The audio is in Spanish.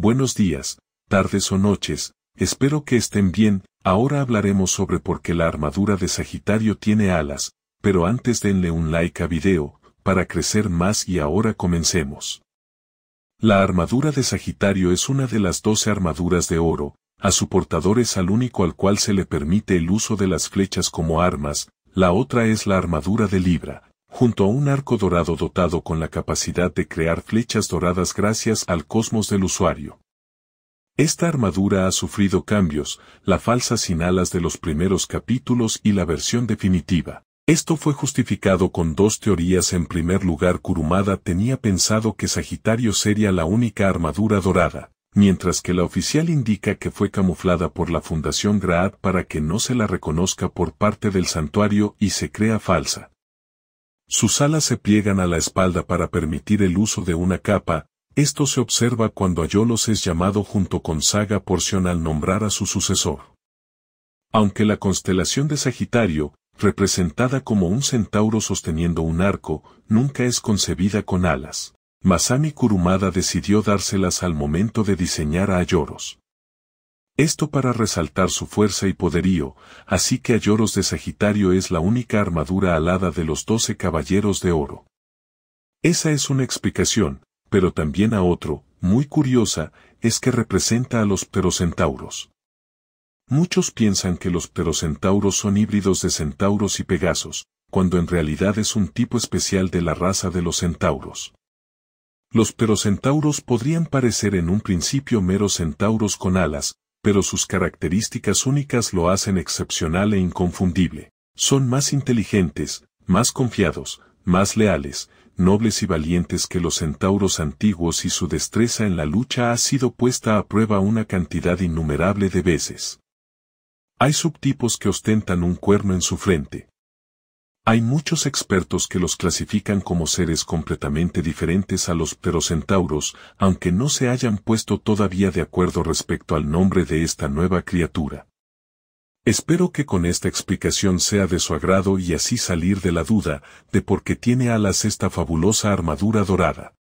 Buenos días, tardes o noches, espero que estén bien, ahora hablaremos sobre por qué la armadura de Sagitario tiene alas, pero antes denle un like a video, para crecer más y ahora comencemos. La armadura de Sagitario es una de las doce armaduras de oro, a su portador es al único al cual se le permite el uso de las flechas como armas, la otra es la armadura de Libra, junto a un arco dorado dotado con la capacidad de crear flechas doradas gracias al cosmos del usuario. Esta armadura ha sufrido cambios, la falsa sin alas de los primeros capítulos y la versión definitiva. Esto fue justificado con dos teorías. En primer lugar, Kurumada tenía pensado que Sagitario sería la única armadura dorada, mientras que la oficial indica que fue camuflada por la Fundación Graat para que no se la reconozca por parte del santuario y se crea falsa. Sus alas se pliegan a la espalda para permitir el uso de una capa, esto se observa cuando Ayolos es llamado junto con Saga porción al nombrar a su sucesor. Aunque la constelación de Sagitario, representada como un centauro sosteniendo un arco, nunca es concebida con alas. Masami Kurumada decidió dárselas al momento de diseñar a Ayoros. Esto para resaltar su fuerza y poderío, así que a lloros de Sagitario es la única armadura alada de los doce caballeros de oro. Esa es una explicación, pero también a otro, muy curiosa, es que representa a los perocentauros. Muchos piensan que los perocentauros son híbridos de centauros y pegasos, cuando en realidad es un tipo especial de la raza de los centauros. Los perocentauros podrían parecer en un principio meros centauros con alas, pero sus características únicas lo hacen excepcional e inconfundible. Son más inteligentes, más confiados, más leales, nobles y valientes que los centauros antiguos y su destreza en la lucha ha sido puesta a prueba una cantidad innumerable de veces. Hay subtipos que ostentan un cuerno en su frente, hay muchos expertos que los clasifican como seres completamente diferentes a los pterocentauros, aunque no se hayan puesto todavía de acuerdo respecto al nombre de esta nueva criatura. Espero que con esta explicación sea de su agrado y así salir de la duda de por qué tiene alas esta fabulosa armadura dorada.